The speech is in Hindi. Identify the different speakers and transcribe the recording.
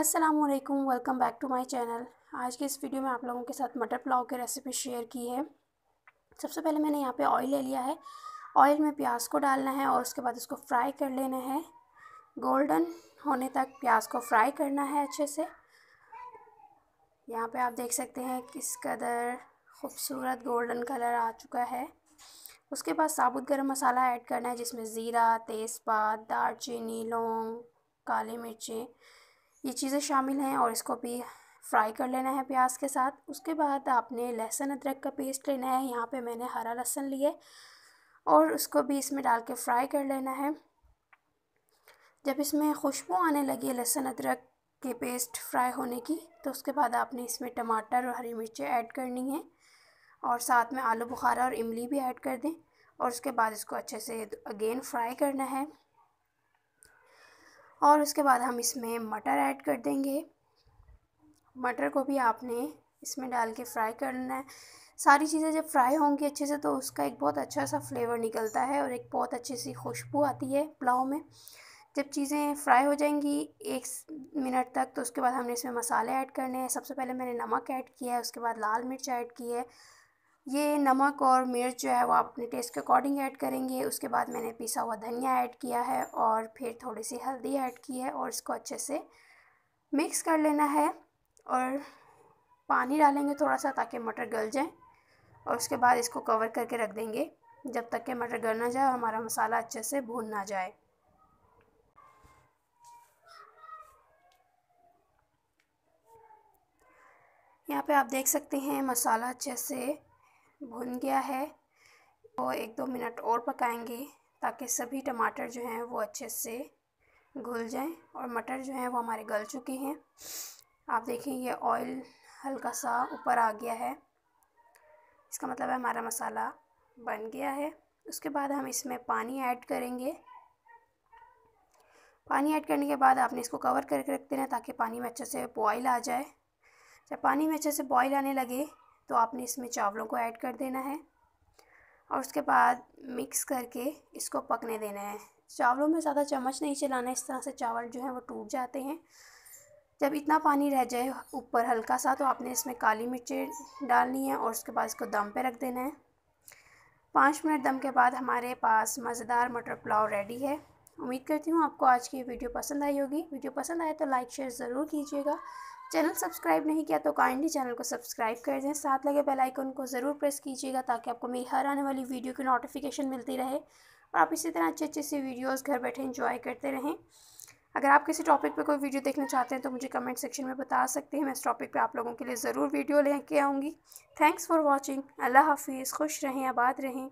Speaker 1: अस्सलाम वालेकुम welcome back to my channel आज के इस वीडियो में आप लोगों के साथ मटर पुलाव की रेसिपी शेयर की है सबसे पहले मैंने यहाँ पे ऑयल ले लिया है ऑयल में प्याज को डालना है और उसके बाद उसको फ्राई कर लेना है गोल्डन होने तक प्याज को फ्राई करना है अच्छे से यहाँ पे आप देख सकते हैं किस कदर खूबसूरत गोल्डन कलर आ चुका है उसके बाद साबुत गर्म मसाला ऐड करना है जिसमें ज़ीरा तेज़पात दालचीनी लौंग काली मिर्चें ये चीज़ें शामिल हैं और इसको भी फ्राई कर लेना है प्याज के साथ उसके बाद आपने लहसुन अदरक का पेस्ट लेना है यहाँ पे मैंने हरा लहसुन लिए और उसको भी इसमें डाल के फ्राई कर लेना है जब इसमें खुशबू आने लगी लहसुन अदरक के पेस्ट फ्राई होने की तो उसके बाद आपने इसमें टमाटर और हरी मिर्चें ऐड करनी है और साथ में आलू बुखारा और इमली भी ऐड कर दें और उसके बाद इसको अच्छे से अगेन फ्राई करना है और उसके बाद हम इसमें मटर ऐड कर देंगे मटर को भी आपने इसमें डाल के फ्राई करना है सारी चीज़ें जब फ्राई होंगी अच्छे से तो उसका एक बहुत अच्छा सा फ्लेवर निकलता है और एक बहुत अच्छी सी खुशबू आती है पुलाव में जब चीज़ें फ्राई हो जाएंगी एक मिनट तक तो उसके बाद हमने इसमें मसाले ऐड करने हैं सबसे पहले मैंने नमक ऐड किया है उसके बाद लाल मिर्च ऐड की है ये नमक और मिर्च जो है वो अपने टेस्ट के अकॉर्डिंग ऐड करेंगे उसके बाद मैंने पिसा हुआ धनिया ऐड किया है और फिर थोड़ी सी हल्दी ऐड की है और इसको अच्छे से मिक्स कर लेना है और पानी डालेंगे थोड़ा सा ताकि मटर गल जाए और उसके बाद इसको कवर करके रख देंगे जब तक के मटर गल ना जाए और हमारा मसाला अच्छे से भून ना जाए यहाँ पे आप देख सकते हैं मसाला अच्छे से भुन गया है तो एक दो मिनट और पकाएंगे ताकि सभी टमाटर जो हैं वो अच्छे से घुल जाएं और मटर जो हैं वो हमारे गल चुके हैं आप देखें ये ऑयल हल्का सा ऊपर आ गया है इसका मतलब है हमारा मसाला बन गया है उसके बाद हम इसमें पानी ऐड करेंगे पानी ऐड करने के बाद आपने इसको कवर करके रख देना ताकि पानी में अच्छे से बॉयल आ जाए जब पानी में अच्छे से बॉयल आने लगे तो आपने इसमें चावलों को ऐड कर देना है और उसके बाद मिक्स करके इसको पकने देना है चावलों में ज़्यादा चम्मच नहीं चलाना इस तरह से चावल जो है वो टूट जाते हैं जब इतना पानी रह जाए ऊपर हल्का सा तो आपने इसमें काली मिर्ची डालनी है और उसके बाद इसको दम पे रख देना है पाँच मिनट दम के बाद हमारे पास मज़ेदार मटर पुलाव रेडी है उम्मीद करती हूँ आपको आज की वीडियो पसंद आई होगी वीडियो पसंद आए तो लाइक शेयर ज़रूर कीजिएगा चैनल सब्सक्राइब नहीं किया तो काइंडली चैनल को सब्सक्राइब कर दें साथ लगे बेल आइकन को ज़रूर प्रेस कीजिएगा ताकि आपको मेरी हर आने वाली वीडियो की नोटिफिकेशन मिलती रहे और आप इसी तरह अच्छे अच्छे से वीडियोज़ घर बैठे इंजॉय करते रहें अगर आप किसी टॉपिक पर कोई वीडियो देखना चाहते हैं तो मुझे कमेंट सेक्शन में बता सकते हैं मैं इस टॉपिक पर आप लोगों के लिए ज़रूर वीडियो लेके आऊँगी थैंक्स फॉर वॉचिंग अल्लाह हाफिज़ खुश रहें आबाद रहें